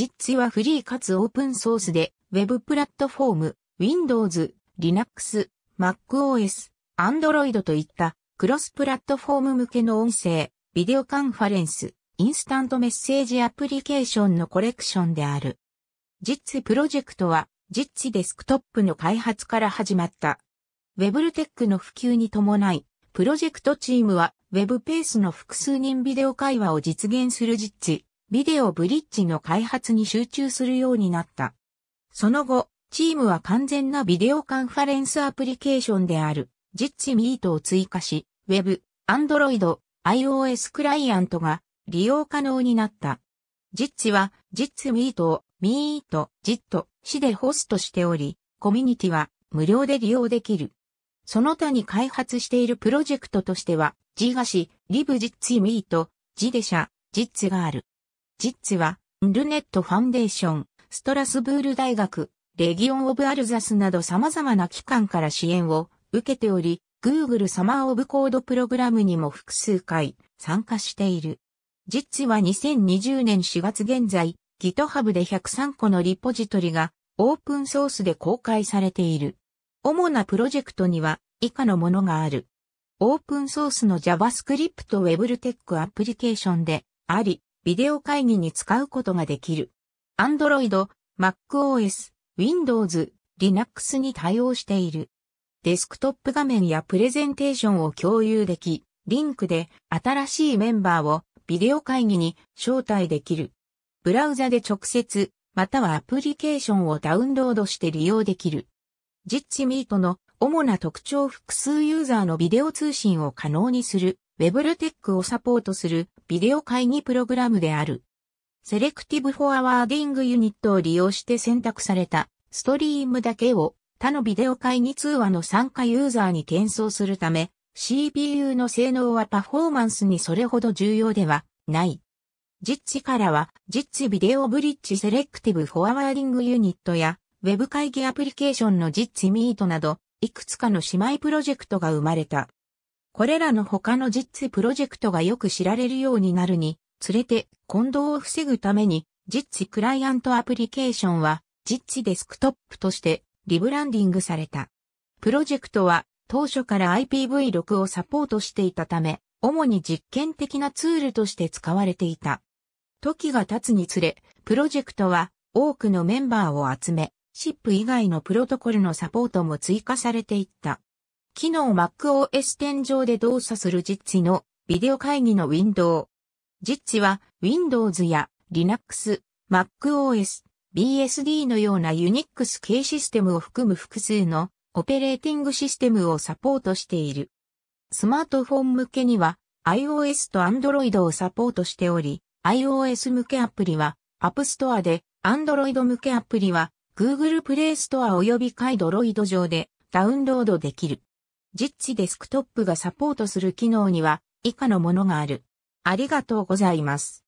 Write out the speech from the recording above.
実はフリーかつオープンソースで、Web プラットフォーム、Windows、Linux、MacOS、Android といったクロスプラットフォーム向けの音声、ビデオカンファレンス、インスタントメッセージアプリケーションのコレクションである。実プロジェクトは、実デスクトップの開発から始まった。ウェブルテックの普及に伴い、プロジェクトチームは Web ペースの複数人ビデオ会話を実現する実地、ビデオブリッジの開発に集中するようになった。その後、チームは完全なビデオカンファレンスアプリケーションであるジッチミートを追加し、Web、Android、iOS クライアントが利用可能になった。ジッチはジッチミートをミート、ジット、市でホストしており、コミュニティは無料で利用できる。その他に開発しているプロジェクトとしては、ジガシ、リブジッツイミート、ジデシャ、ジッツがある。実は、ルネットファンデーション、ストラスブール大学、レギオン・オブ・アルザスなど様々な機関から支援を受けており、Google サマー・オブ・コードプログラムにも複数回参加している。実は2020年4月現在、GitHub で103個のリポジトリがオープンソースで公開されている。主なプロジェクトには以下のものがある。オープンソースの JavaScript Web テックアプリケーションであり、ビデオ会議に使うことができる。Android、MacOS、Windows、Linux に対応している。デスクトップ画面やプレゼンテーションを共有でき、リンクで新しいメンバーをビデオ会議に招待できる。ブラウザで直接、またはアプリケーションをダウンロードして利用できる。JitMeet の主な特徴複数ユーザーのビデオ通信を可能にする w e b ルテックをサポートするビデオ会議プログラムである。セレクティブフォアワーディングユニットを利用して選択されたストリームだけを他のビデオ会議通話の参加ユーザーに転送するため CPU の性能はパフォーマンスにそれほど重要ではない。実地からは実地ビデオブリッジセレクティブフォアワーディングユニットや Web 会議アプリケーションの実地ミートなどいくつかの姉妹プロジェクトが生まれた。これらの他の実プロジェクトがよく知られるようになるに、つれて混同を防ぐために、実クライアントアプリケーションは、実デスクトップとしてリブランディングされた。プロジェクトは当初から IPv6 をサポートしていたため、主に実験的なツールとして使われていた。時が経つにつれ、プロジェクトは多くのメンバーを集め、SIP 以外のプロトコルのサポートも追加されていった。機能 MacOS 10上で動作する実地のビデオ会議のウィンドウ。実地は Windows や Linux、MacOS、BSD のようなユニックス系システムを含む複数のオペレーティングシステムをサポートしている。スマートフォン向けには iOS と Android をサポートしており、iOS 向けアプリは App Store で、Android 向けアプリは Google Play Store 及び k i d r o i d 上でダウンロードできる。実地デスクトップがサポートする機能には以下のものがある。ありがとうございます。